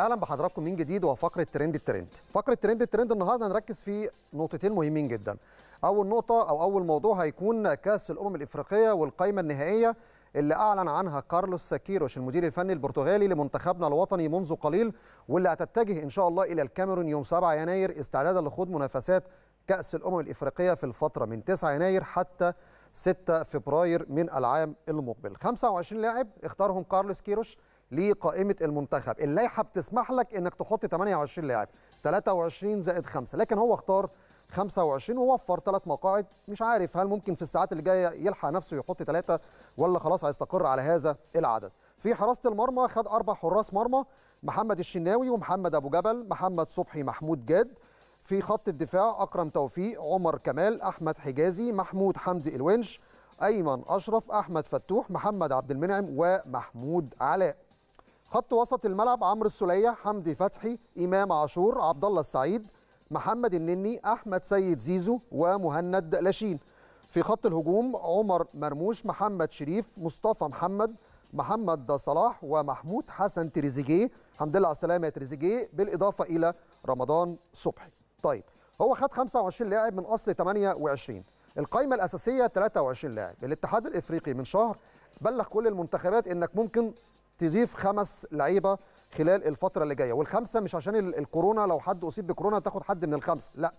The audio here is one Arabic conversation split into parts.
اهلا بحضراتكم من جديد وفقره ترند الترند فقره ترند الترند النهارده هنركز في نقطتين مهمين جدا اول نقطه او اول موضوع هيكون كاس الامم الافريقيه والقائمه النهائيه اللي اعلن عنها كارلوس ساكيروش المدير الفني البرتغالي لمنتخبنا الوطني منذ قليل واللي هتتجه ان شاء الله الى الكاميرون يوم 7 يناير استعدادا لخوض منافسات كاس الامم الافريقيه في الفتره من 9 يناير حتى 6 فبراير من العام المقبل 25 لاعب اختارهم كارلوس كيروش لقائمه المنتخب اللائحه بتسمح لك انك تحط 28 لاعب 23 زائد 5 لكن هو اختار 25 ووفر ثلاث مقاعد مش عارف هل ممكن في الساعات اللي جايه يلحق نفسه يحط ثلاثه ولا خلاص هيستقر على هذا العدد في حراسه المرمى خد اربع حراس مرمى محمد الشناوي ومحمد ابو جبل محمد صبحي محمود جاد في خط الدفاع اكرم توفيق عمر كمال احمد حجازي محمود حمدي الونش ايمن اشرف احمد فتوح محمد عبد المنعم ومحمود علاء خط وسط الملعب عمرو السليه حمدي فتحي امام عاشور عبد الله السعيد محمد النني احمد سيد زيزو ومهند لاشين في خط الهجوم عمر مرموش محمد شريف مصطفى محمد محمد صلاح ومحمود حسن تريزيجيه الحمد لله على السلامه يا تريزيجيه بالاضافه الى رمضان صبحي طيب هو خد 25 لاعب من اصل 28 القائمه الاساسيه 23 لاعب الاتحاد الافريقي من شهر بلغ كل المنتخبات انك ممكن تضيف خمس لعيبه خلال الفتره اللي جايه والخمسه مش عشان الكورونا لو حد اصيب بكورونا تاخد حد من الخمسه لا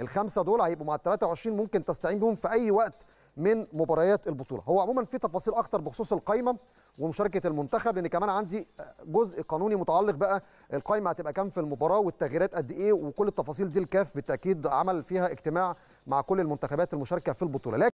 الخمسه دول هيبقوا مع ال 23 ممكن تستعين بهم في اي وقت من مباريات البطوله هو عموما في تفاصيل اكتر بخصوص القايمه ومشاركه المنتخب لان كمان عندي جزء قانوني متعلق بقى القايمه هتبقى كام في المباراه والتغييرات قد ايه وكل التفاصيل دي الكاف بالتاكيد عمل فيها اجتماع مع كل المنتخبات المشاركه في البطوله